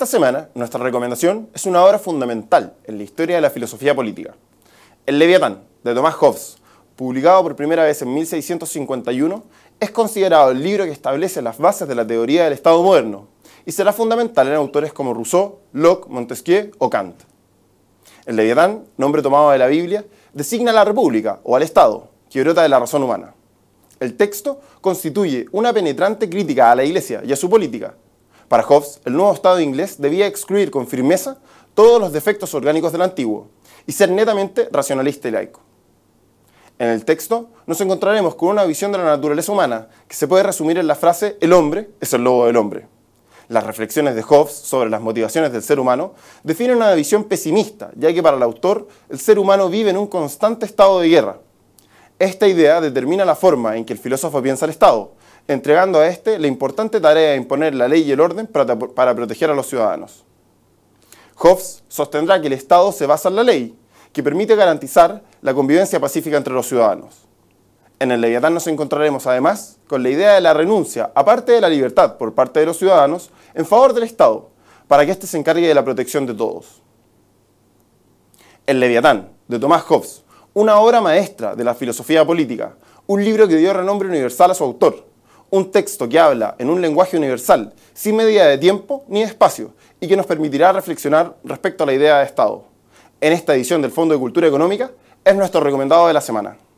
Esta semana, nuestra recomendación es una obra fundamental en la historia de la filosofía política. El Leviatán, de Thomas Hobbes, publicado por primera vez en 1651, es considerado el libro que establece las bases de la teoría del Estado moderno y será fundamental en autores como Rousseau, Locke, Montesquieu o Kant. El Leviatán, nombre tomado de la Biblia, designa a la República o al Estado, que brota de la razón humana. El texto constituye una penetrante crítica a la Iglesia y a su política, para Hobbes, el nuevo Estado inglés debía excluir con firmeza todos los defectos orgánicos del antiguo y ser netamente racionalista y laico. En el texto nos encontraremos con una visión de la naturaleza humana que se puede resumir en la frase el hombre es el lobo del hombre. Las reflexiones de Hobbes sobre las motivaciones del ser humano definen una visión pesimista, ya que para el autor el ser humano vive en un constante estado de guerra. Esta idea determina la forma en que el filósofo piensa el Estado, entregando a este la importante tarea de imponer la ley y el orden para, para proteger a los ciudadanos. Hobbes sostendrá que el Estado se basa en la ley, que permite garantizar la convivencia pacífica entre los ciudadanos. En el Leviatán nos encontraremos además con la idea de la renuncia, aparte de la libertad por parte de los ciudadanos, en favor del Estado, para que éste se encargue de la protección de todos. El Leviatán, de Thomas Hobbes, una obra maestra de la filosofía política, un libro que dio renombre universal a su autor, un texto que habla en un lenguaje universal, sin medida de tiempo ni de espacio, y que nos permitirá reflexionar respecto a la idea de Estado. En esta edición del Fondo de Cultura Económica, es nuestro recomendado de la semana.